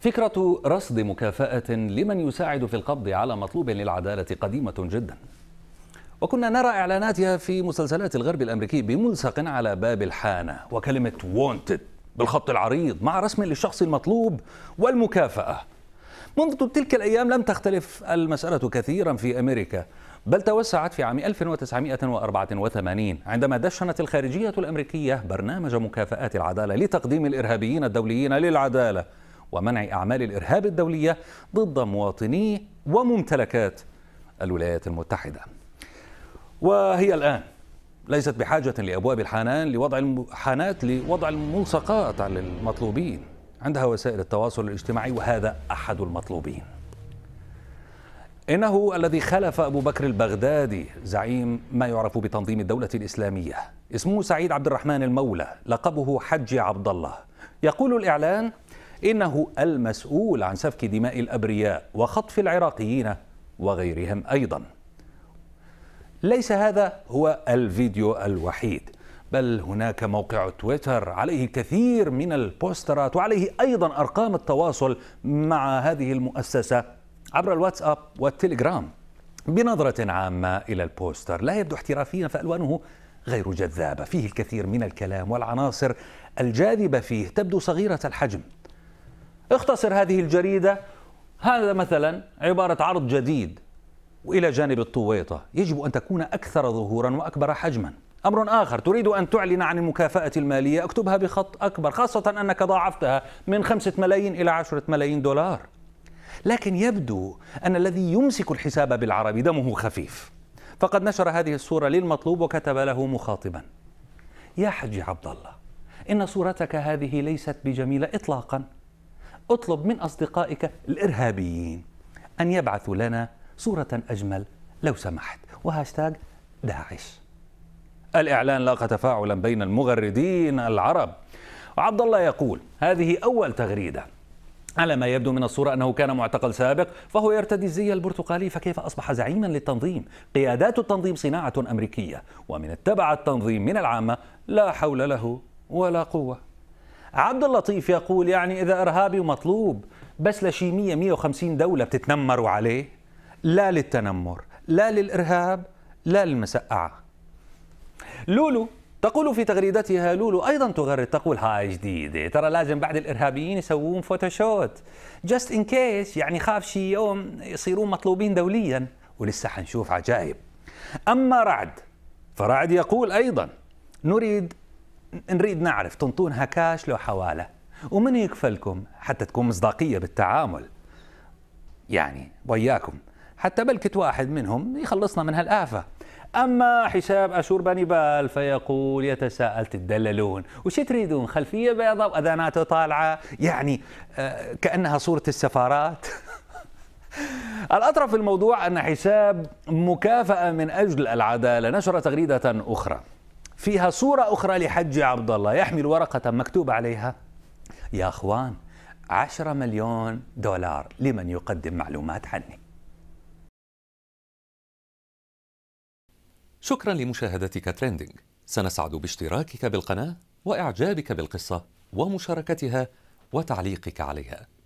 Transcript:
فكرة رصد مكافأة لمن يساعد في القبض على مطلوب للعدالة قديمة جدا وكنا نرى إعلاناتها في مسلسلات الغرب الأمريكي بملصق على باب الحانة وكلمة wanted بالخط العريض مع رسم للشخص المطلوب والمكافأة منذ تلك الأيام لم تختلف المسألة كثيرا في أمريكا بل توسعت في عام 1984 عندما دشنت الخارجية الأمريكية برنامج مكافآت العدالة لتقديم الإرهابيين الدوليين للعدالة ومنع أعمال الإرهاب الدولية ضد مواطني وممتلكات الولايات المتحدة وهي الآن ليست بحاجة لأبواب الحنان لوضع الحانات لوضع الملصقات على المطلوبين عندها وسائل التواصل الاجتماعي وهذا أحد المطلوبين إنه الذي خلف أبو بكر البغدادي زعيم ما يعرف بتنظيم الدولة الإسلامية اسمه سعيد عبد الرحمن المولى لقبه حج عبد الله يقول الإعلان إنه المسؤول عن سفك دماء الأبرياء وخطف العراقيين وغيرهم أيضا ليس هذا هو الفيديو الوحيد بل هناك موقع تويتر عليه كثير من البوسترات وعليه أيضا أرقام التواصل مع هذه المؤسسة عبر الواتساب والتليجرام بنظرة عامة إلى البوستر لا يبدو احترافيا فألوانه غير جذابة فيه الكثير من الكلام والعناصر الجاذبة فيه تبدو صغيرة الحجم اختصر هذه الجريدة هذا مثلا عبارة عرض جديد وإلى جانب الطويطة يجب أن تكون أكثر ظهورا وأكبر حجما أمر آخر تريد أن تعلن عن المكافأة المالية اكتبها بخط أكبر خاصة أنك ضاعفتها من خمسة ملايين إلى عشرة ملايين دولار لكن يبدو أن الذي يمسك الحساب بالعربي دمه خفيف فقد نشر هذه الصورة للمطلوب وكتب له مخاطبا يا حجي عبد الله إن صورتك هذه ليست بجميلة إطلاقا اطلب من أصدقائك الإرهابيين أن يبعثوا لنا صورة أجمل لو سمحت وهاشتاج داعش الإعلان لاقى تفاعلا بين المغردين العرب وعبد الله يقول هذه أول تغريدة على ما يبدو من الصورة أنه كان معتقل سابق فهو يرتدي الزي البرتقالي فكيف أصبح زعيما للتنظيم قيادات التنظيم صناعة أمريكية ومن اتبع التنظيم من العامة لا حول له ولا قوة عبد اللطيف يقول يعني إذا إرهابي ومطلوب بس لشيمية 150 دولة بتتنمروا عليه لا للتنمر لا للإرهاب لا للمسقعة لولو تقول في تغريدتها لولو ايضا تغرد تقول هاي جديده ترى لازم بعد الارهابيين يسوون فوتوشوت جاست ان كيس يعني خاف شي يوم يصيرون مطلوبين دوليا ولسه حنشوف عجائب اما رعد فرعد يقول ايضا نريد نريد نعرف تنطونها كاش لو حواله ومن يكفلكم حتى تكون مصداقية بالتعامل يعني وياكم حتى بلكت واحد منهم يخلصنا من هالآفة أما حساب أشور بني بال فيقول يتساءل تدللون وش تريدون خلفية بيضاء وأذاناته طالعة يعني آه، كأنها صورة السفارات الأطرف في الموضوع أن حساب مكافأة من أجل العدالة نشر تغريدة أخرى فيها صورة أخرى لحج عبد الله يحمل ورقة مكتوب عليها يا أخوان عشرة مليون دولار لمن يقدم معلومات عني شكرا لمشاهدتك تريندينج سنسعد باشتراكك بالقناة وإعجابك بالقصة ومشاركتها وتعليقك عليها